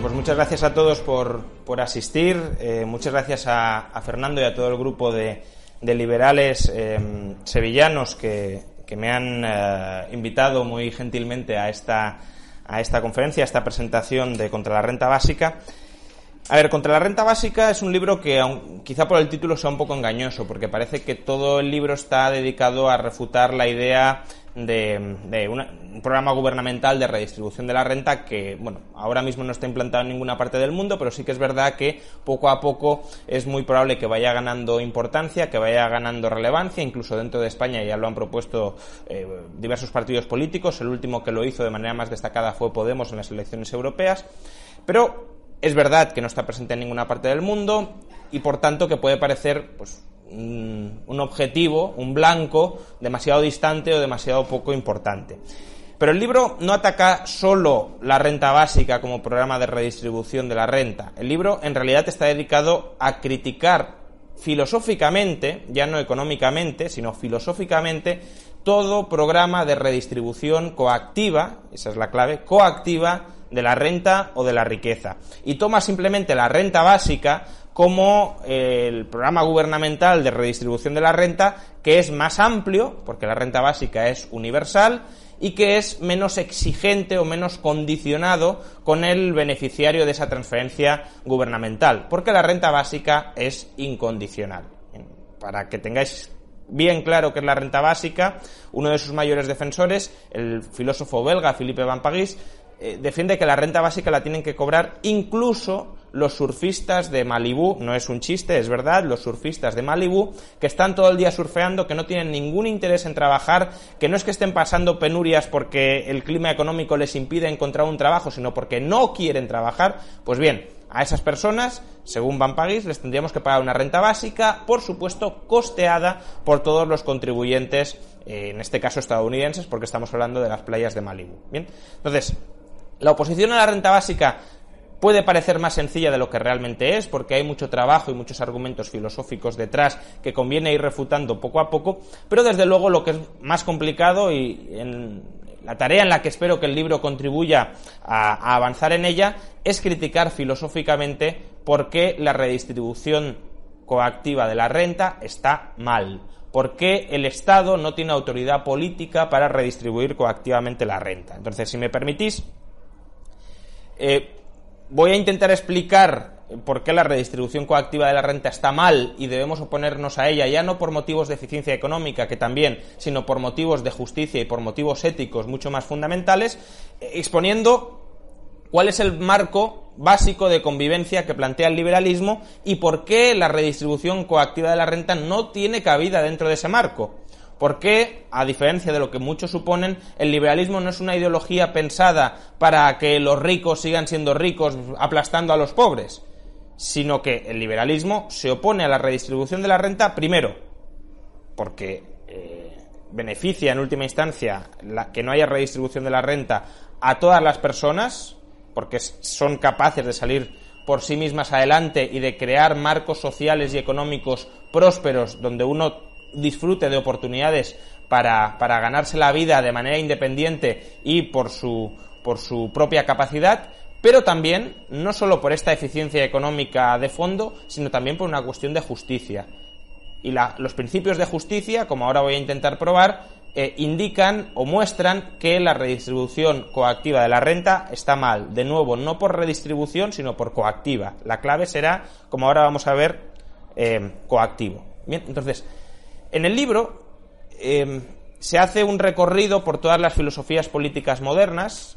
Pues muchas gracias a todos por, por asistir. Eh, muchas gracias a, Fernando y a todo el grupo de, liberales eh, sevillanos que, me han eh, invitado muy gentilmente a esta, a esta conferencia, a esta presentación de Contra la Renta Básica. A ver, Contra la renta básica es un libro que quizá por el título sea un poco engañoso, porque parece que todo el libro está dedicado a refutar la idea de, un programa gubernamental de redistribución de la renta que, bueno, ahora mismo no está implantado en ninguna parte del mundo, pero sí que es verdad que poco a poco es muy probable que vaya ganando importancia, que vaya ganando relevancia, incluso dentro de España ya lo han propuesto eh, diversos partidos políticos, el último que lo hizo de manera más destacada fue Podemos en las elecciones europeas, pero es verdad que no está presente en ninguna parte del mundo y por tanto que puede parecer pues, un objetivo, un blanco, demasiado distante o demasiado poco importante. Pero el libro no ataca solo la renta básica como programa de redistribución de la renta. El libro en realidad está dedicado a criticar filosóficamente, ya no económicamente, sino filosóficamente, todo programa de redistribución coactiva, esa es la clave, coactiva de la renta o de la riqueza. Y toma simplemente la renta básica como eh, el programa gubernamental de redistribución de la renta, que es más amplio, porque la renta básica es universal, y que es menos exigente o menos condicionado con el beneficiario de esa transferencia gubernamental, porque la renta básica es incondicional. Para que tengáis bien claro que es la renta básica. Uno de sus mayores defensores, el filósofo belga Felipe Van Pagis, eh, defiende que la renta básica la tienen que cobrar incluso los surfistas de Malibú, no es un chiste, es verdad, los surfistas de Malibú, que están todo el día surfeando, que no tienen ningún interés en trabajar, que no es que estén pasando penurias porque el clima económico les impide encontrar un trabajo, sino porque no quieren trabajar, pues bien, a esas personas, según Van Pagis, les tendríamos que pagar una renta básica, por supuesto, costeada por todos los contribuyentes, eh, en este caso estadounidenses, porque estamos hablando de las playas de Malibu. Bien, entonces, la oposición a la renta básica Puede parecer más sencilla de lo que realmente es, porque hay mucho trabajo y muchos argumentos filosóficos detrás que conviene ir refutando poco a poco, pero desde luego lo que es más complicado y la tarea en la que espero que el libro contribuya a, avanzar en ella es criticar filosóficamente por qué la redistribución coactiva de la renta está mal. ¿Por qué el Estado no tiene autoridad política para redistribuir coactivamente la renta? Entonces, si me permitís, eh, voy a intentar explicar por qué la redistribución coactiva de la renta está mal y debemos oponernos a ella, ya no por motivos de eficiencia económica, que también, sino por motivos de justicia y por motivos éticos mucho más fundamentales, eh, exponiendo cuál es el marco básico de convivencia que plantea el liberalismo y por qué la redistribución coactiva de la renta no tiene cabida dentro de ese marco. Porque, a diferencia de lo que muchos suponen, el liberalismo no es una ideología pensada para que los ricos sigan siendo ricos aplastando a los pobres, sino que el liberalismo se opone a la redistribución de la renta primero, porque eh, beneficia en última instancia la, que no haya redistribución de la renta a todas las personas, porque son capaces de salir por sí mismas adelante y de crear marcos sociales y económicos prósperos donde uno disfrute de oportunidades para, para ganarse la vida de manera independiente y por su, por su propia capacidad, pero también, no solo por esta eficiencia económica de fondo, sino también por una cuestión de justicia. Y los principios de justicia, como ahora voy a intentar probar, eh, indican o muestran que la redistribución coactiva de la renta está mal. De nuevo, no por redistribución, sino por coactiva. La clave será, como ahora vamos a ver, eh, coactivo. Bien, entonces, en el libro em, se hace un recorrido por todas las filosofías políticas modernas.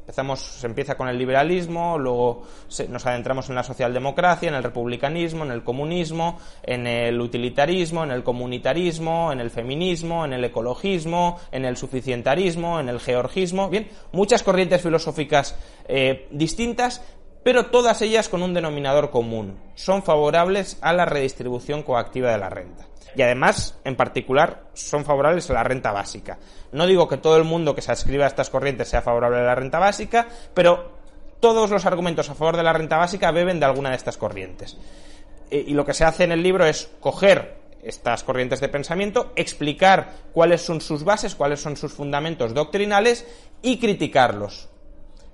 Empezamos, se empieza con el liberalismo, luego nos adentramos en la socialdemocracia, en el republicanismo, en el comunismo, en el utilitarismo, en el comunitarismo, en el feminismo, en el ecologismo, en el suficientarismo, en el georgismo. Bien, muchas corrientes filosóficas eh, distintas pero todas ellas con un denominador común, son favorables a la redistribución coactiva de la renta. Y además, en particular, son favorables a la renta básica. No digo que todo el mundo que se adscriba a estas corrientes sea favorable a la renta básica, pero todos los argumentos a favor de la renta básica beben de alguna de estas corrientes. Eh, y lo que se hace en el libro es coger estas corrientes de pensamiento, explicar cuáles son sus bases, cuáles son sus fundamentos doctrinales y criticarlos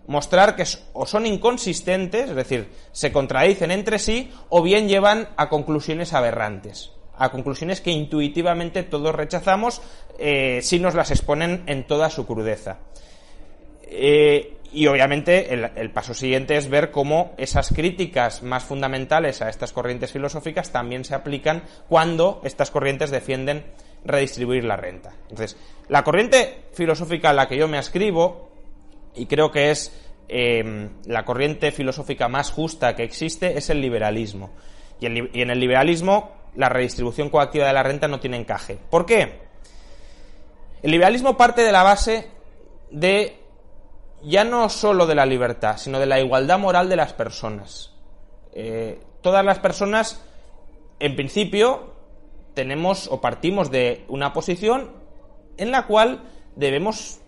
mostrar que o son inconsistentes, es decir, se contradicen entre sí, o bien llevan a conclusiones aberrantes, a conclusiones que intuitivamente todos rechazamos eh, si nos las exponen en toda su crudeza. Eh, y obviamente el, el, paso siguiente es ver cómo esas críticas más fundamentales a estas corrientes filosóficas también se aplican cuando estas corrientes defienden redistribuir la renta. Entonces, la corriente filosófica a la que yo me ascribo y creo que es em, la corriente filosófica más justa que existe, es el liberalismo. Y, en el liberalismo la redistribución coactiva de la renta no tiene encaje. ¿Por qué? El liberalismo parte de la base de ya no solo de la libertad, sino de la igualdad moral de las personas. Eh, todas las personas, en principio, tenemos o partimos de una posición en la cual debemos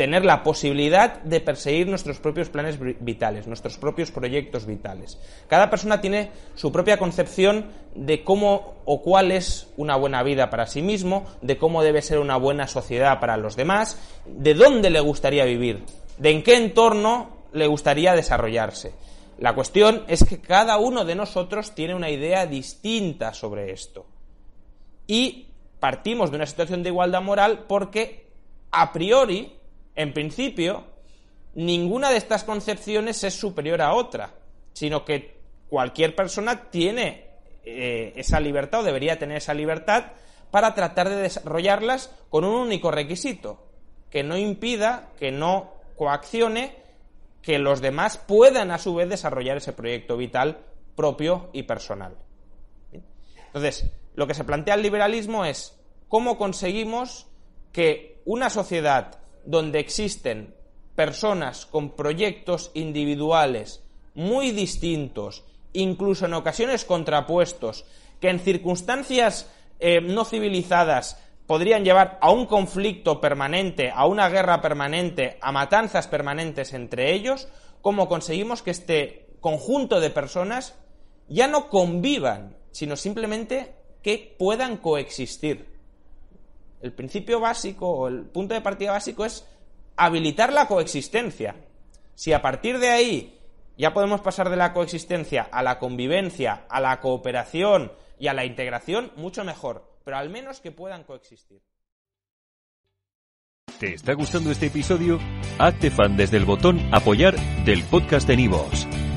tener la posibilidad de perseguir nuestros propios planes vitales, nuestros propios proyectos vitales. Cada persona tiene su propia concepción de cómo o cuál es una buena vida para sí mismo, de cómo debe ser una buena sociedad para los demás, de dónde le gustaría vivir, de en qué entorno le gustaría desarrollarse. La cuestión es que cada uno de nosotros tiene una idea distinta sobre esto. Y partimos de una situación de igualdad moral porque, a priori, en principio, ninguna de estas concepciones es superior a otra, sino que cualquier persona tiene eh, esa libertad o debería tener esa libertad para tratar de desarrollarlas con un único requisito, que no impida, que no coaccione, que los demás puedan a su vez desarrollar ese proyecto vital propio y personal. Entonces, lo que se plantea el liberalismo es cómo conseguimos que una sociedad donde existen personas con proyectos individuales muy distintos, incluso en ocasiones contrapuestos, que en circunstancias eh, no civilizadas podrían llevar a un conflicto permanente, a una guerra permanente, a matanzas permanentes entre ellos, cómo conseguimos que este conjunto de personas ya no convivan, sino simplemente que puedan coexistir. El principio básico o el punto de partida básico es habilitar la coexistencia. Si a partir de ahí ya podemos pasar de la coexistencia a la convivencia, a la cooperación y a la integración, mucho mejor, pero al menos que puedan coexistir. ¿Te está gustando este episodio? Hazte fan desde el botón apoyar del podcast de Nivos.